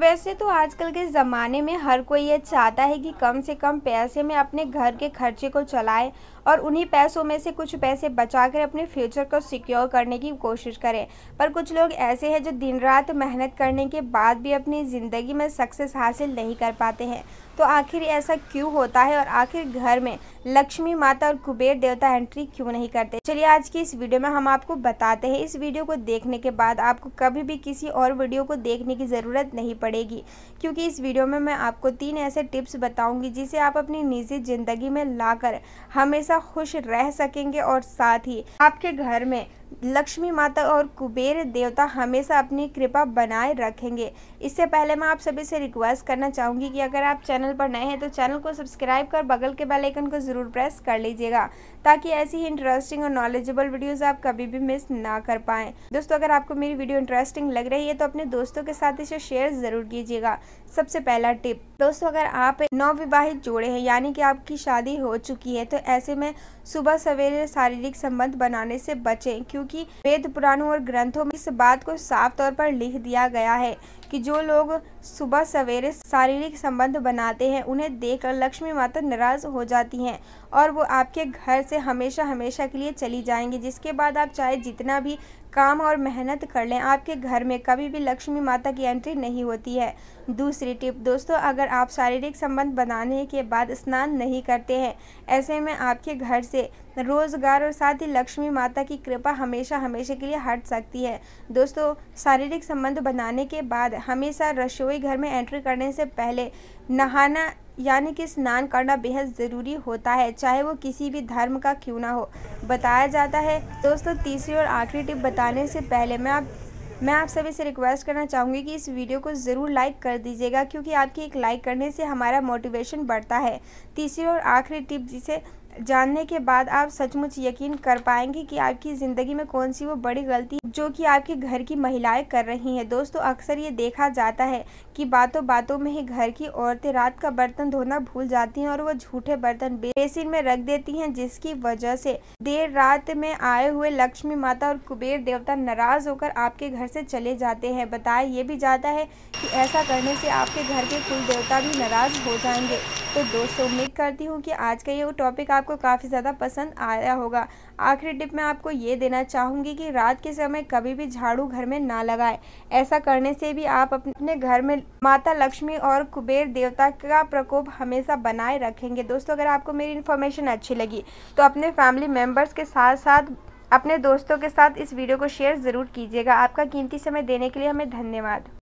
वैसे तो आजकल के ज़माने में हर कोई ये चाहता है कि कम से कम पैसे में अपने घर के खर्चे को चलाए और उन्हीं पैसों में से कुछ पैसे बचाकर अपने फ्यूचर को सिक्योर करने की कोशिश करें पर कुछ लोग ऐसे हैं जो दिन रात मेहनत करने के बाद भी अपनी ज़िंदगी में सक्सेस हासिल नहीं कर पाते हैं तो आखिर ऐसा क्यों होता है और आखिर घर में लक्ष्मी माता और कुबेर देवता एंट्री क्यों नहीं करते चलिए आज की इस वीडियो में हम आपको बताते हैं इस वीडियो को देखने के बाद आपको कभी भी किसी और वीडियो को देखने की ज़रूरत नहीं पड़ेगी पड़ेगी क्योंकि इस वीडियो में मैं आपको तीन ऐसे टिप्स बताऊंगी जिसे आप अपनी निजी ज़िंदगी में लाकर हमेशा खुश रह सकेंगे और साथ ही आपके घर में लक्ष्मी माता और कुबेर देवता हमेशा अपनी कृपा बनाए रखेंगे इससे पहले मैं आप सभी से रिक्वेस्ट करना चाहूँगी कि अगर आप चैनल पर नए हैं तो चैनल को सब्सक्राइब कर बगल के बेल आइकन को ज़रूर प्रेस कर लीजिएगा ताकि ऐसी ही इंटरेस्टिंग और नॉलेजेबल वीडियोस आप कभी भी मिस ना कर पाएँ दोस्तों अगर आपको मेरी वीडियो इंटरेस्टिंग लग रही है तो अपने दोस्तों के साथ इसे शेयर ज़रूर कीजिएगा सबसे पहला टिप दोस्तों अगर आप नवविवाहित जोड़े हैं यानी कि आपकी शादी हो चुकी है तो ऐसे में सुबह सवेरे शारीरिक संबंध बनाने से बचें क्योंकि वेद पुराणों और ग्रंथों में इस बात को साफ तौर पर लिख दिया गया है कि जो लोग सुबह सवेरे शारीरिक संबंध बनाते हैं उन्हें देखकर लक्ष्मी माता नाराज हो जाती हैं और वो आपके घर से हमेशा हमेशा के लिए चली जाएंगी जिसके बाद आप चाहे जितना भी काम और मेहनत कर लें आपके घर में कभी भी लक्ष्मी माता की एंट्री नहीं होती है दूसरी टिप दोस्तों अगर आप शारीरिक संबंध बनाने के बाद स्नान नहीं करते हैं ऐसे में आपके घर से रोज़गार और साथ ही लक्ष्मी माता की कृपा हमेशा हमेशा के लिए हट सकती है दोस्तों शारीरिक संबंध बनाने के बाद हमेशा रसोई घर में एंट्री करने से पहले नहाना यानी कि स्नान करना बेहद ज़रूरी होता है चाहे वो किसी भी धर्म का क्यों ना हो बताया जाता है दोस्तों तीसरी और आखिरी टिप बताने से पहले मैं आप मैं आप सभी से रिक्वेस्ट करना चाहूँगी कि इस वीडियो को ज़रूर लाइक कर दीजिएगा क्योंकि आपकी एक लाइक करने से हमारा मोटिवेशन बढ़ता है तीसरी और आखिरी टिप जिसे जानने के बाद आप सचमुच यकीन कर पाएंगे कि आपकी ज़िंदगी में कौन सी वो बड़ी गलती जो कि आपके घर की महिलाएं कर रही हैं दोस्तों अक्सर ये देखा जाता है कि बातों बातों में ही घर की औरतें रात का बर्तन धोना भूल जाती हैं और वो झूठे बर्तन बेसिन में रख देती हैं जिसकी वजह से देर रात में आए हुए लक्ष्मी माता और कुबेर देवता नाराज़ होकर आपके घर से चले जाते हैं बताया ये भी जाता है कि ऐसा करने से आपके घर के कुल देवता भी नाराज़ हो जाएंगे तो दोस्तों उम्मीद करती हूँ कि आज का ये टॉपिक आपको आपको काफ़ी ज़्यादा पसंद आया होगा आखिरी टिप मैं आपको ये देना चाहूँगी कि रात के समय कभी भी झाड़ू घर में ना लगाए ऐसा करने से भी आप अपने घर में माता लक्ष्मी और कुबेर देवता का प्रकोप हमेशा बनाए रखेंगे दोस्तों अगर आपको मेरी इन्फॉर्मेशन अच्छी लगी तो अपने फैमिली मेम्बर्स के साथ साथ अपने दोस्तों के साथ इस वीडियो को शेयर ज़रूर कीजिएगा आपका कीमती समय देने के लिए हमें धन्यवाद